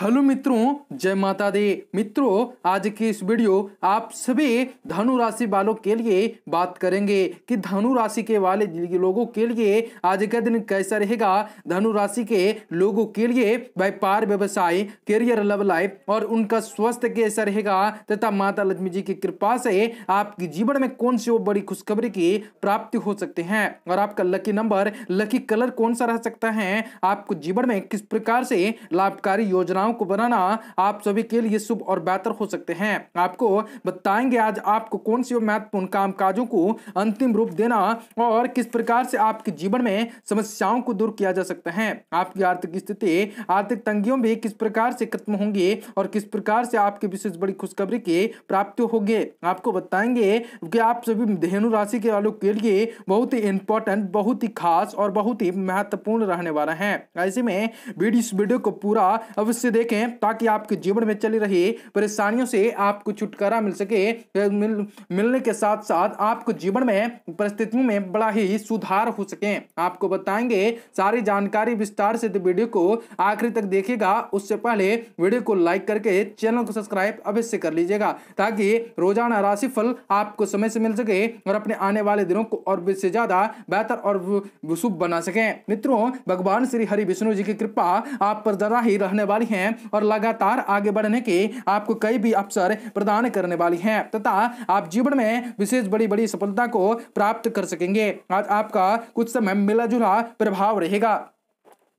hello मित्रों जय माता दे मित्रों आज की इस वीडियो आप सभी धनु राशि वालों के लिए बात करेंगे कि धनु राशि के वाले लोगों के लिए आज का दिन कैसा रहेगा धनु राशि के लोगों के लिए व्यापार व्यवसाय करियर लव लाइफ और उनका स्वास्थ्य कैसा रहेगा तथा माता लक्ष्मी जी की कृपा से आपके जीवन में कौन सी वो बड़ी खुशखबरी की प्राप्ति हो सकते हैं और आपका लकी नंबर लकी कलर कौन सा रह सकता है आपको जीवन में किस प्रकार से लाभकारी योजना योजनाओं को बनाना आप सभी के लिए शुभ और बेहतर हो सकते हैं आपको बताएंगे आज आपको कौन से महत्वपूर्ण काम काजों को अंतिम रूप देना और किस प्रकार से आपके जीवन में समस्याओं को दूर किया जा सकता है आपकी आर्थिक स्थिति आर्थिक तंगियों भी किस प्रकार से खत्म होंगे और किस प्रकार से आपके विशेष बड़ी खुशखबरी के प्राप्ति होंगे आपको बताएंगे कि आप सभी धेनु राशि के वालों के लिए बहुत ही इंपॉर्टेंट बहुत ही खास और बहुत ही महत्वपूर्ण रहने वाला है ऐसे में वीडियो को पूरा अवश्य देखें ताकि आपके जीवन में चली रही परेशानियों से आपको छुटकारा मिल सके मिल, मिलने के साथ साथ आपको जीवन में परिस्थितियों में बड़ा ही सुधार हो सके आपको बताएंगे सारी जानकारी विस्तार से वीडियो को आखिरी तक देखेगा उससे पहले वीडियो को लाइक करके चैनल को सब्सक्राइब अवश्य कर लीजिएगा ताकि रोजाना राशि फल आपको समय से मिल सके और अपने आने वाले दिनों को और से ज्यादा बेहतर और शुभ बना सके मित्रों भगवान श्री हरि विष्णु जी की कृपा आप पर जरा ही रहने वाली है हैं और लगातार आगे बढ़ने के आपको कई भी अवसर प्रदान करने वाली हैं तथा आप जीवन में विशेष बड़ी बड़ी सफलता को प्राप्त कर सकेंगे आज आपका कुछ समय मिला जुला प्रभाव रहेगा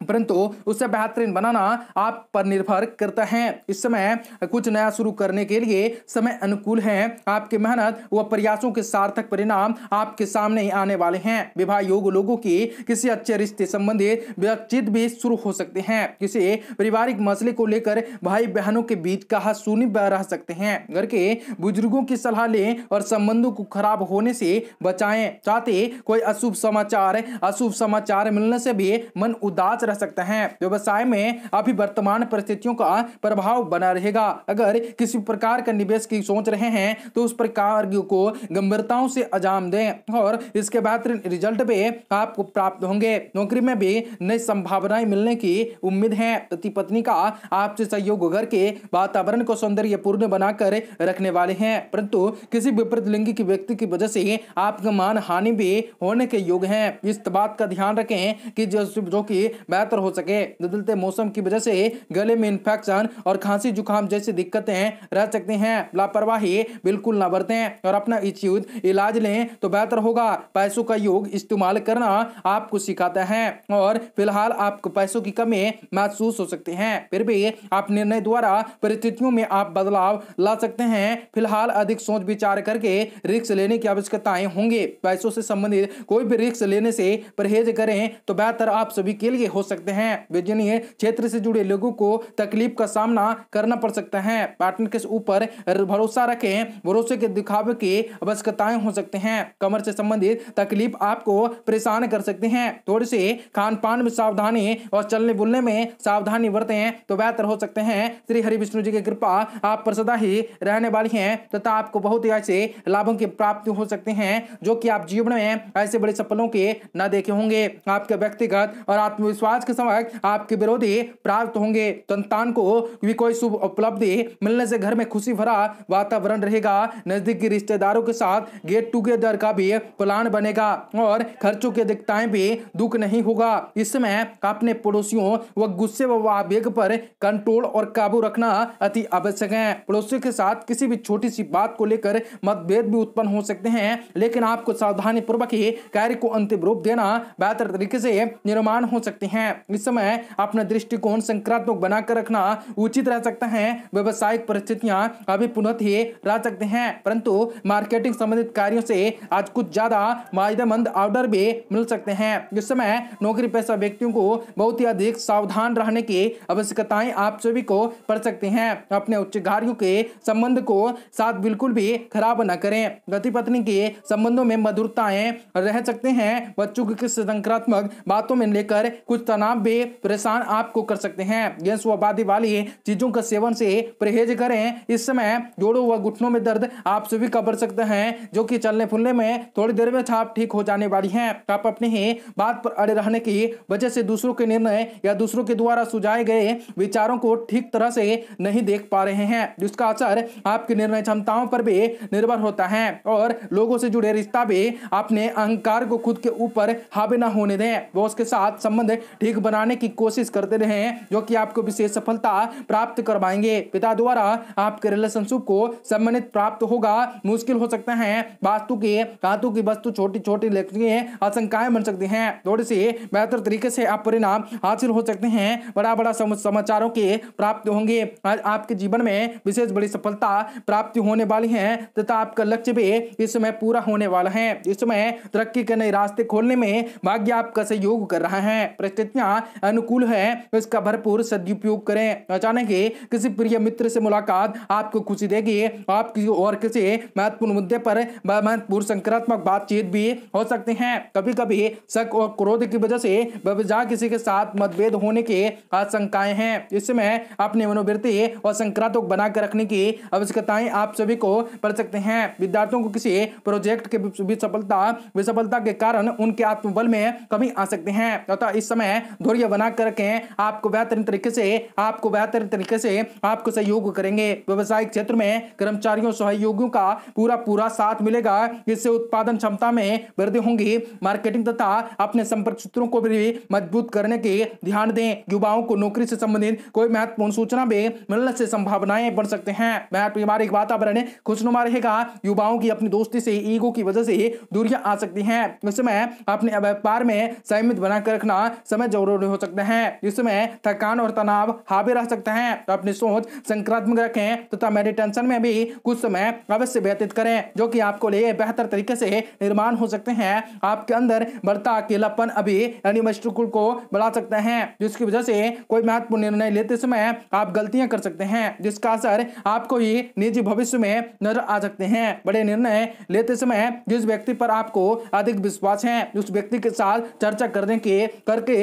परंतु उससे बेहतरीन बनाना आप पर निर्भर करता है इस समय कुछ नया शुरू करने के लिए समय अनुकूल है आपकी मेहनत व प्रयासों के सार्थक परिणाम आपके सामने ही आने वाले हैं विवाह योग लोगों की किसी अच्छे रिश्ते संबंधित बातचीत भी शुरू हो सकते हैं किसी पारिवारिक मसले को लेकर भाई बहनों के बीच कहा सुनी रह सकते हैं घर के बुजुर्गों की सलाह लें और संबंधों को खराब होने से बचाएं चाहते कोई अशुभ समाचार अशुभ समाचार मिलने से भी मन उदास रह सकते हैं व्यवसाय में अभी वर्तमान परिस्थितियों का प्रभाव बना रहेगा अगर किसी प्रकार का निवेश की सोच रहे हैं तो उस प्रकार को गंभीरताओं से अजाम दें और इसके बेहतरीन रिजल्ट भी आपको प्राप्त होंगे नौकरी में भी नई संभावनाएं मिलने की उम्मीद है पति पत्नी का आपसे सहयोग घर के वातावरण को सौंदर्य पूर्ण बनाकर रखने वाले हैं परंतु किसी विपरीत लिंग की व्यक्ति की वजह से आपका मान हानि भी होने के योग है इस बात का ध्यान रखें कि जो, जो कि बेहतर हो सके बदलते मौसम की वजह से गले में इन्फेक्शन और खांसी जुकाम जैसी दिक्कतें रह सकते हैं लापरवाही बिल्कुल ना बरतें और अपना इच्छित इलाज लें तो बेहतर होगा पैसों का योग इस्तेमाल करना आपको सिखाता है और फिलहाल आपको पैसों की कमी महसूस हो सकती है फिर भी आप निर्णय द्वारा परिस्थितियों में आप बदलाव ला सकते हैं फिलहाल अधिक सोच विचार करके रिक्स लेने की आवश्यकताएं होंगे पैसों से संबंधित कोई भी रिक्स लेने से परहेज करें तो बेहतर आप सभी के लिए हो सकते हैं विजनीय क्षेत्र से जुड़े लोगों को तकलीफ का सामना करना पड़ सकता है पार्टनर के ऊपर भरोसा रखें भरोसे के दिखावे की आवश्यकताएं हो सकते हैं कमर से संबंधित तकलीफ आपको परेशान कर सकते हैं थोड़े से खान पान में सावधानी और चलने बुलने में सावधानी बरतें तो बेहतर हो सकते हैं श्री हरि विष्णु जी की कृपा आप पर सदा ही रहने वाली है तथा तो आपको बहुत ही ऐसे लाभों की प्राप्ति हो सकते हैं जो कि आप जीवन में ऐसे बड़े सफलों के न देखे होंगे आपके व्यक्तिगत और आत्मविश्वास आज के समय आपके विरोधी प्राप्त होंगे संतान को भी कोई शुभ उपलब्धि मिलने से घर में खुशी भरा वातावरण रहेगा नजदीकी रिश्तेदारों के साथ गेट टुगेदर का भी प्लान बनेगा और खर्चों की अधिकताएं भी दुख नहीं होगा इसमें अपने पड़ोसियों व गुस्से व आवेग पर कंट्रोल और काबू रखना अति आवश्यक है पड़ोसियों के साथ किसी भी छोटी सी बात को लेकर मतभेद भी उत्पन्न हो सकते हैं लेकिन आपको सावधानी पूर्वक ही कार्य को अंतिम रूप देना बेहतर तरीके से निर्माण हो सकते हैं है इस समय अपना दृष्टिकोण संक्रात्मक बनाकर रखना उचित रह सकता है व्यवसायिक परिस्थितियां अभी पुनः ही रह सकते हैं परंतु मार्केटिंग संबंधित कार्यों से आज कुछ ज्यादा फायदेमंद ऑर्डर भी मिल सकते हैं इस समय नौकरी पैसा व्यक्तियों को बहुत ही अधिक सावधान रहने की आवश्यकताएं आप सभी को पड़ सकते हैं अपने उच्च कार्यों के संबंध को साथ बिल्कुल भी खराब न करें पति पत्नी के संबंधों में मधुरताएं रह सकते हैं बच्चों की संक्रात्मक बातों में लेकर कुछ तनाव भी परेशान आपको कर सकते हैं गैस व आबादी वाली चीजों का सेवन से परहेज करें इस समय जोड़ों व घुटनों में दर्द आप सभी का बढ़ सकते हैं जो कि चलने फुलने में थोड़ी देर में छाप ठीक हो जाने वाली है आप अपने ही बात पर अड़े रहने की वजह से दूसरों के निर्णय या दूसरों के द्वारा सुझाए गए विचारों को ठीक तरह से नहीं देख पा रहे हैं जिसका असर आपकी निर्णय क्षमताओं पर भी निर्भर होता है और लोगों से जुड़े रिश्ता भी अपने अहंकार को खुद के ऊपर हावी न होने दें वो उसके साथ संबंध ठीक बनाने की कोशिश करते रहे जो कि आपको विशेष सफलता प्राप्त करवाएंगे पिता द्वारा आपके रिलेशनशिप को सम्मानित प्राप्त होगा मुश्किल हो सकता है वास्तु के धातु की वस्तु छोटी छोटी आशंकाएं बन सकती हैं थोड़ी सी बेहतर तरीके से आप परिणाम हासिल हो सकते हैं बड़ा बड़ा समाचारों के प्राप्त होंगे आज आपके जीवन में विशेष बड़ी सफलता प्राप्ति होने वाली है तथा आपका लक्ष्य भी इस समय पूरा होने वाला है इस समय तरक्की के नए रास्ते खोलने में भाग्य आपका सहयोग कर रहा है परिस्थिति जितना अनुकूल है इसका भरपूर सदुपयोग करें अचानक ही किसी प्रिय मित्र से मुलाकात आपको खुशी देगी आप और किसी महत्वपूर्ण मुद्दे पर महत्वपूर्ण संक्रात्मक बातचीत भी हो सकते हैं कभी कभी शक और क्रोध की वजह से व्यवजा किसी के साथ मतभेद होने की आशंकाएं हैं इसमें अपने मनोवृत्ति और संक्रात्मक बनाकर रखने की आवश्यकताएं आप सभी को पड़ सकते हैं विद्यार्थियों को किसी प्रोजेक्ट के विसफलता विसफलता के कारण उनके आत्मबल में कमी आ सकते हैं अतः इस समय हैं धैर्य बना करके आपको बेहतरीन तरीके से आपको बेहतरीन तरीके से आपको सहयोग करेंगे व्यवसायिक क्षेत्र में कर्मचारियों सहयोगियों का पूरा पूरा साथ मिलेगा इससे उत्पादन क्षमता में वृद्धि होंगी मार्केटिंग तथा अपने संपर्क सूत्रों को भी मजबूत करने के ध्यान दें युवाओं को नौकरी से संबंधित कोई महत्वपूर्ण सूचना भी मिलने से संभावनाएं बढ़ सकते हैं पारिवारिक वातावरण खुशनुमा रहेगा युवाओं की अपनी दोस्ती से ईगो की वजह से दूरियां आ सकती हैं इस समय अपने व्यापार में संयमित बनाकर रखना समय करना जरूरी हो सकता है जिसमें थकान और तनाव हावी रह सकते हैं तो अपनी सोच संक्रात्मक रखें तथा मेडिटेशन में भी कुछ समय अवश्य व्यतीत करें जो कि आपको लिए बेहतर तरीके से निर्माण हो सकते हैं आपके अंदर बढ़ता अकेलापन अभी एनिमेस्ट्रिकुल को बढ़ा सकते हैं जिसकी वजह से कोई महत्वपूर्ण निर्णय लेते समय आप गलतियां कर सकते हैं जिसका असर आपको ही निजी भविष्य में नजर आ सकते हैं बड़े निर्णय लेते समय जिस व्यक्ति पर आपको अधिक विश्वास है उस व्यक्ति के साथ चर्चा करने के करके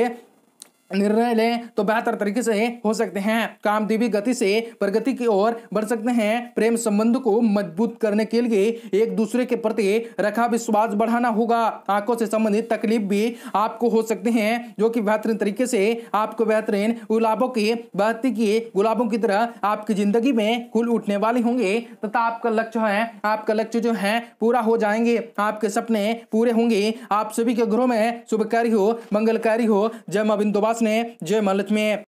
निर्णय लें तो बेहतर तरीके से हो सकते हैं काम देवी गति से प्रगति की ओर बढ़ सकते हैं प्रेम संबंध को मजबूत करने के लिए एक दूसरे के प्रति रखा विश्वास बढ़ाना होगा आंखों से संबंधित तकलीफ भी आपको हो सकते हैं जो कि बेहतरीन तरीके से आपको बेहतरीन गुलाबों की बहती की गुलाबों की तरह आपकी जिंदगी में खुल उठने वाले होंगे तथा आपका लक्ष्य है आपका लक्ष्य जो है पूरा हो जाएंगे आपके सपने पूरे होंगे आप सभी के घरों में शुभकारी हो मंगलकारी हो जय बिंदुबास दास ने जयमालत में